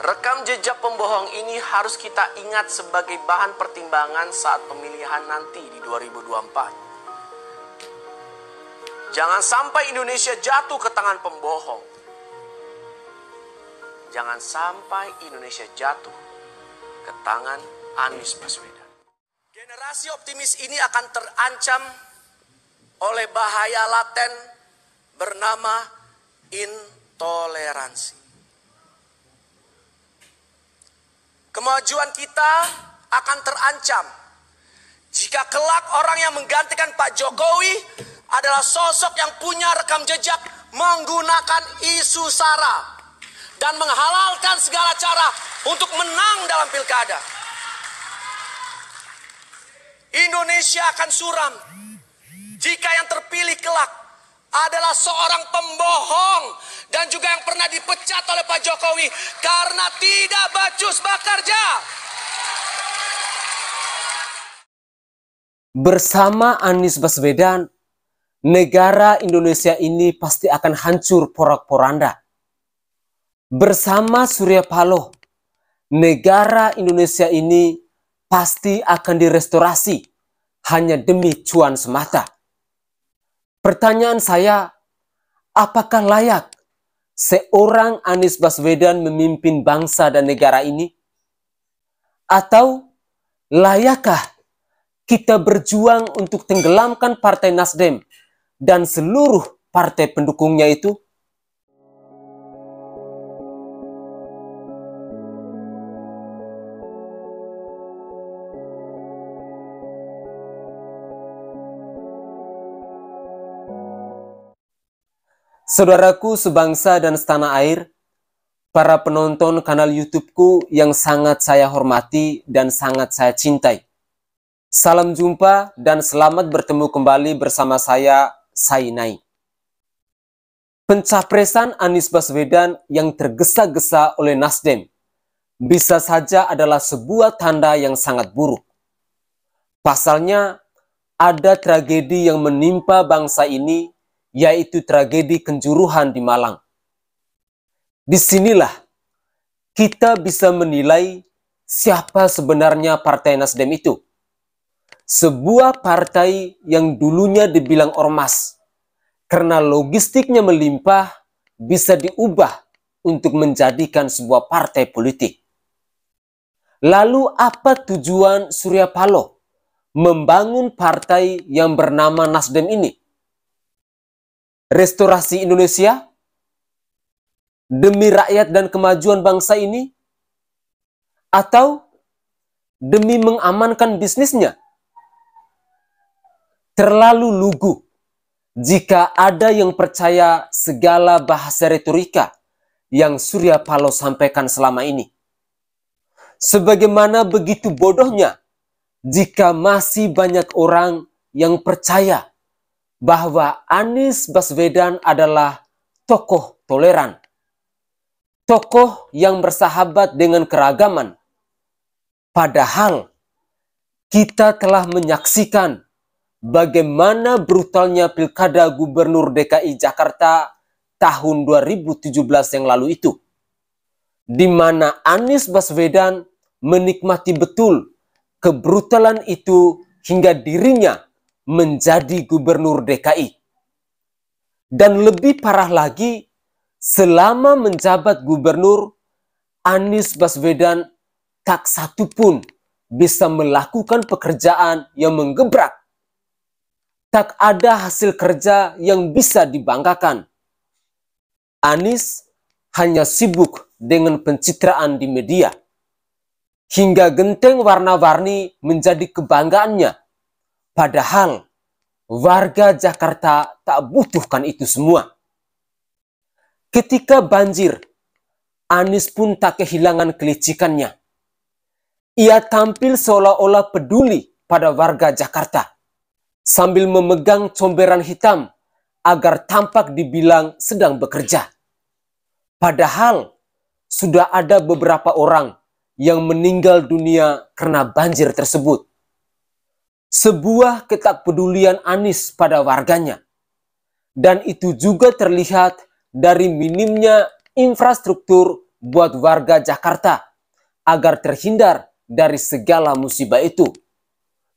Rekam jejak pembohong ini harus kita ingat sebagai bahan pertimbangan saat pemilihan nanti di 2024. Jangan sampai Indonesia jatuh ke tangan pembohong. Jangan sampai Indonesia jatuh ke tangan Anies Baswedan. Generasi optimis ini akan terancam oleh bahaya laten bernama intoleransi. Kemajuan kita akan terancam. Jika kelak orang yang menggantikan Pak Jokowi adalah sosok yang punya rekam jejak menggunakan isu sara dan menghalalkan segala cara untuk menang dalam pilkada. Indonesia akan suram jika yang terpilih kelak adalah seorang pembohong dan juga yang pernah dipecat oleh Pak Jokowi karena tidak bacus bekerja. Bersama Anies Baswedan, negara Indonesia ini pasti akan hancur porak-poranda. Bersama Surya Paloh, negara Indonesia ini pasti akan direstorasi hanya demi cuan semata. Pertanyaan saya, apakah layak seorang Anies Baswedan memimpin bangsa dan negara ini? Atau layakkah kita berjuang untuk tenggelamkan Partai Nasdem dan seluruh partai pendukungnya itu? Saudaraku sebangsa dan setanah air, para penonton kanal YouTubeku yang sangat saya hormati dan sangat saya cintai. Salam jumpa dan selamat bertemu kembali bersama saya, Sainai. Pencapresan Anies Baswedan yang tergesa-gesa oleh Nasdem bisa saja adalah sebuah tanda yang sangat buruk. Pasalnya, ada tragedi yang menimpa bangsa ini yaitu tragedi Kenjuruhan di Malang. Disinilah kita bisa menilai siapa sebenarnya Partai Nasdem itu. Sebuah partai yang dulunya dibilang ormas, karena logistiknya melimpah, bisa diubah untuk menjadikan sebuah partai politik. Lalu apa tujuan Surya Paloh membangun partai yang bernama Nasdem ini? restorasi Indonesia demi rakyat dan kemajuan bangsa ini atau demi mengamankan bisnisnya terlalu lugu jika ada yang percaya segala bahasa retorika yang Surya Paloh sampaikan selama ini. Sebagaimana begitu bodohnya jika masih banyak orang yang percaya bahwa Anies Baswedan adalah tokoh toleran. Tokoh yang bersahabat dengan keragaman. Padahal kita telah menyaksikan bagaimana brutalnya pilkada Gubernur DKI Jakarta tahun 2017 yang lalu itu. Di mana Anies Baswedan menikmati betul kebrutalan itu hingga dirinya menjadi gubernur DKI. Dan lebih parah lagi, selama menjabat gubernur, Anies Baswedan tak satu pun bisa melakukan pekerjaan yang menggebrak. Tak ada hasil kerja yang bisa dibanggakan. Anies hanya sibuk dengan pencitraan di media. Hingga genteng warna-warni menjadi kebanggaannya Padahal warga Jakarta tak butuhkan itu semua. Ketika banjir, Anies pun tak kehilangan kelicikannya. Ia tampil seolah-olah peduli pada warga Jakarta sambil memegang comberan hitam agar tampak dibilang sedang bekerja. Padahal sudah ada beberapa orang yang meninggal dunia karena banjir tersebut sebuah ketakpedulian Anies pada warganya. Dan itu juga terlihat dari minimnya infrastruktur buat warga Jakarta agar terhindar dari segala musibah itu.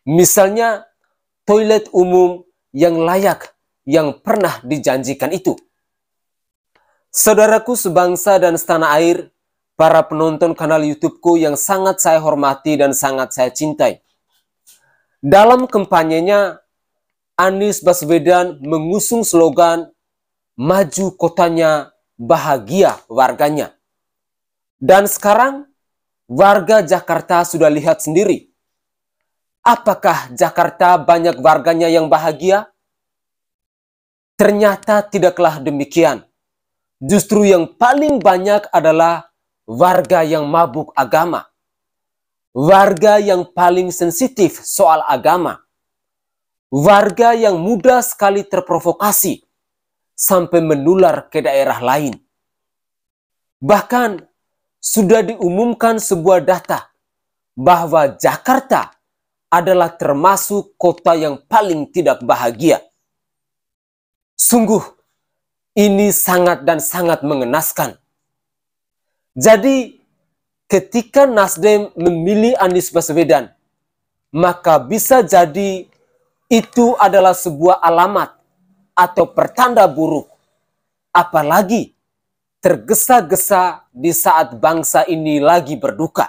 Misalnya toilet umum yang layak yang pernah dijanjikan itu. Saudaraku sebangsa dan setanah air, para penonton kanal YouTubeku yang sangat saya hormati dan sangat saya cintai. Dalam kampanyenya, Anies Baswedan mengusung slogan Maju kotanya, bahagia warganya. Dan sekarang, warga Jakarta sudah lihat sendiri. Apakah Jakarta banyak warganya yang bahagia? Ternyata tidaklah demikian. Justru yang paling banyak adalah warga yang mabuk agama warga yang paling sensitif soal agama, warga yang mudah sekali terprovokasi sampai menular ke daerah lain. Bahkan sudah diumumkan sebuah data bahwa Jakarta adalah termasuk kota yang paling tidak bahagia. Sungguh, ini sangat dan sangat mengenaskan. Jadi, ketika Nasdem memilih Anies Baswedan, maka bisa jadi itu adalah sebuah alamat atau pertanda buruk. Apalagi tergesa-gesa di saat bangsa ini lagi berduka.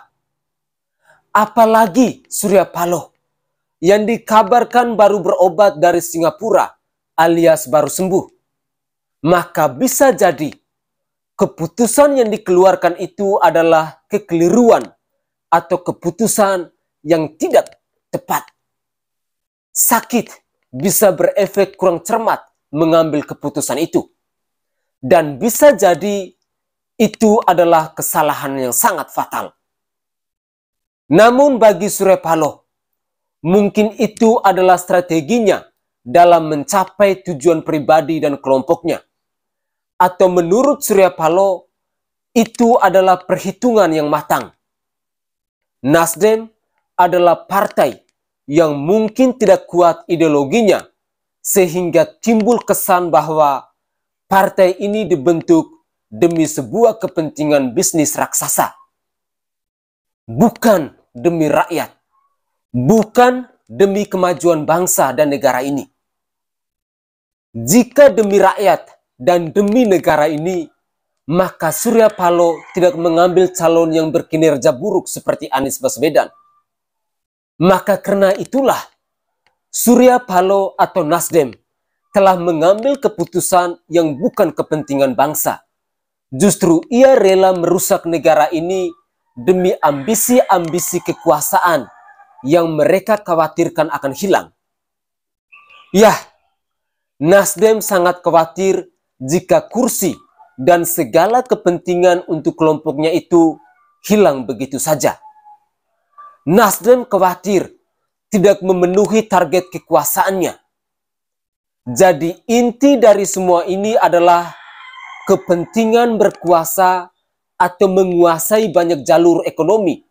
Apalagi Surya Paloh yang dikabarkan baru berobat dari Singapura alias baru sembuh. Maka bisa jadi keputusan yang dikeluarkan itu adalah kekeliruan atau keputusan yang tidak tepat. Sakit bisa berefek kurang cermat mengambil keputusan itu. Dan bisa jadi itu adalah kesalahan yang sangat fatal. Namun bagi Surya Paloh, mungkin itu adalah strateginya dalam mencapai tujuan pribadi dan kelompoknya atau menurut Surya Paloh itu adalah perhitungan yang matang. Nasdem adalah partai yang mungkin tidak kuat ideologinya sehingga timbul kesan bahwa partai ini dibentuk demi sebuah kepentingan bisnis raksasa. Bukan demi rakyat. Bukan demi kemajuan bangsa dan negara ini. Jika demi rakyat dan demi negara ini, maka Surya Paloh tidak mengambil calon yang berkinerja buruk seperti Anies Baswedan. Maka karena itulah, Surya Paloh atau Nasdem telah mengambil keputusan yang bukan kepentingan bangsa. Justru ia rela merusak negara ini demi ambisi-ambisi kekuasaan yang mereka khawatirkan akan hilang. Yah, Nasdem sangat khawatir jika kursi dan segala kepentingan untuk kelompoknya itu hilang begitu saja. Nasdem khawatir tidak memenuhi target kekuasaannya. Jadi inti dari semua ini adalah kepentingan berkuasa atau menguasai banyak jalur ekonomi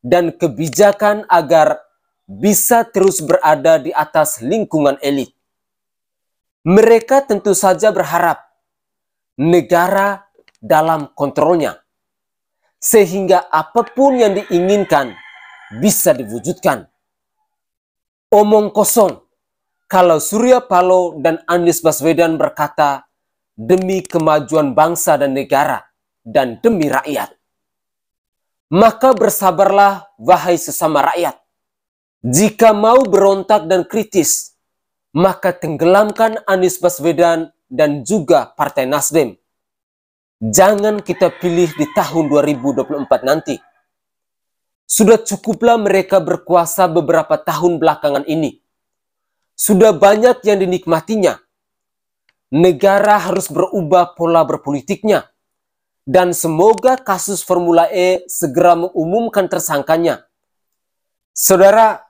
dan kebijakan agar bisa terus berada di atas lingkungan elit. Mereka tentu saja berharap negara dalam kontrolnya, sehingga apapun yang diinginkan bisa diwujudkan. Omong kosong kalau Surya Paloh dan Anies Baswedan berkata demi kemajuan bangsa dan negara dan demi rakyat. Maka bersabarlah wahai sesama rakyat. Jika mau berontak dan kritis, maka tenggelamkan Anies Baswedan dan juga Partai Nasdem. Jangan kita pilih di tahun 2024 nanti. Sudah cukuplah mereka berkuasa beberapa tahun belakangan ini. Sudah banyak yang dinikmatinya. Negara harus berubah pola berpolitiknya. Dan semoga kasus Formula E segera mengumumkan tersangkanya. Saudara,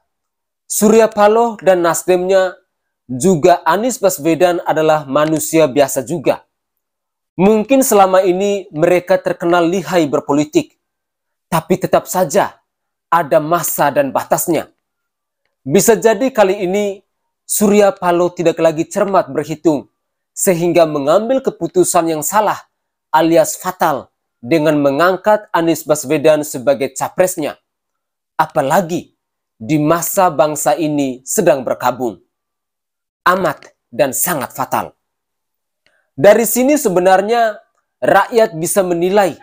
Surya Paloh dan Nasdemnya juga Anies Baswedan adalah manusia biasa juga. Mungkin selama ini mereka terkenal lihai berpolitik, tapi tetap saja ada masa dan batasnya. Bisa jadi kali ini Surya Paloh tidak lagi cermat berhitung, sehingga mengambil keputusan yang salah alias fatal dengan mengangkat Anies Baswedan sebagai capresnya. Apalagi di masa bangsa ini sedang berkabung amat dan sangat fatal. Dari sini sebenarnya rakyat bisa menilai,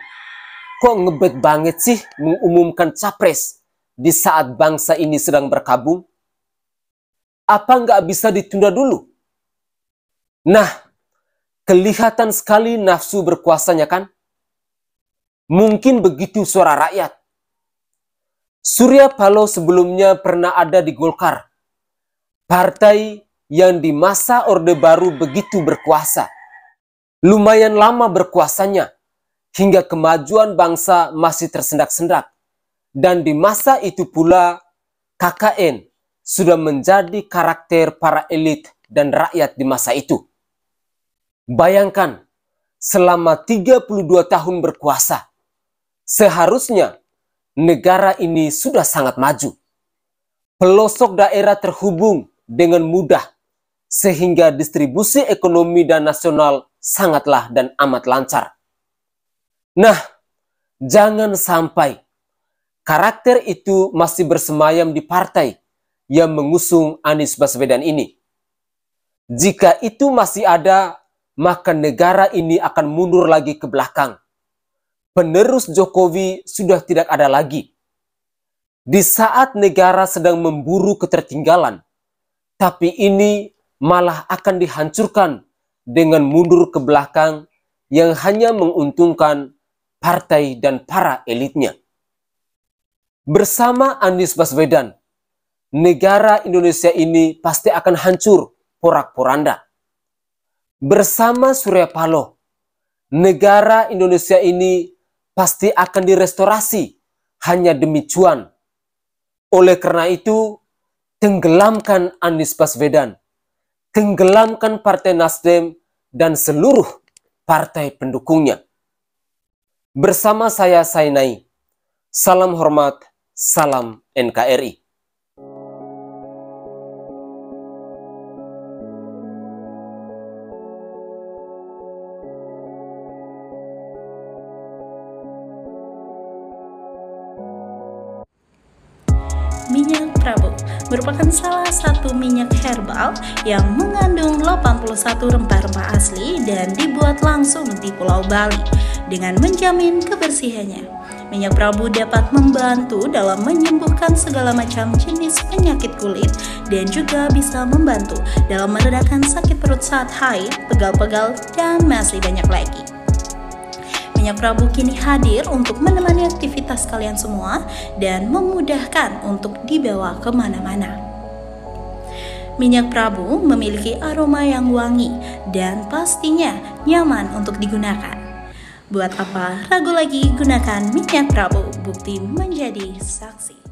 kok ngebet banget sih mengumumkan capres di saat bangsa ini sedang berkabung? Apa nggak bisa ditunda dulu? Nah, kelihatan sekali nafsu berkuasanya kan? Mungkin begitu suara rakyat. Surya Paloh sebelumnya pernah ada di Golkar, partai yang di masa Orde Baru begitu berkuasa. Lumayan lama berkuasanya, hingga kemajuan bangsa masih tersendak-sendak. Dan di masa itu pula, KKN sudah menjadi karakter para elit dan rakyat di masa itu. Bayangkan, selama 32 tahun berkuasa, seharusnya negara ini sudah sangat maju. Pelosok daerah terhubung dengan mudah sehingga distribusi ekonomi dan nasional sangatlah dan amat lancar. Nah, jangan sampai karakter itu masih bersemayam di partai yang mengusung Anies Baswedan ini. Jika itu masih ada, maka negara ini akan mundur lagi ke belakang. Penerus Jokowi sudah tidak ada lagi. Di saat negara sedang memburu ketertinggalan, tapi ini malah akan dihancurkan dengan mundur ke belakang yang hanya menguntungkan partai dan para elitnya. Bersama Anies Baswedan, negara Indonesia ini pasti akan hancur porak-poranda. Bersama Surya Paloh, negara Indonesia ini pasti akan direstorasi hanya demi cuan. Oleh karena itu, tenggelamkan Anies Baswedan tenggelamkan Partai Nasdem dan seluruh partai pendukungnya. Bersama saya Sainai, salam hormat, salam NKRI. Minyak Prabowo merupakan salah satu minyak herbal yang mengandung 81 rempah-rempah asli dan dibuat langsung di Pulau Bali dengan menjamin kebersihannya. Minyak Prabu dapat membantu dalam menyembuhkan segala macam jenis penyakit kulit dan juga bisa membantu dalam meredakan sakit perut saat haid, pegal-pegal, dan masih banyak lagi. Minyak Prabu kini hadir untuk menemani aktivitas kalian semua dan memudahkan untuk dibawa kemana-mana. Minyak Prabu memiliki aroma yang wangi dan pastinya nyaman untuk digunakan. Buat apa ragu lagi gunakan minyak Prabu, bukti menjadi saksi.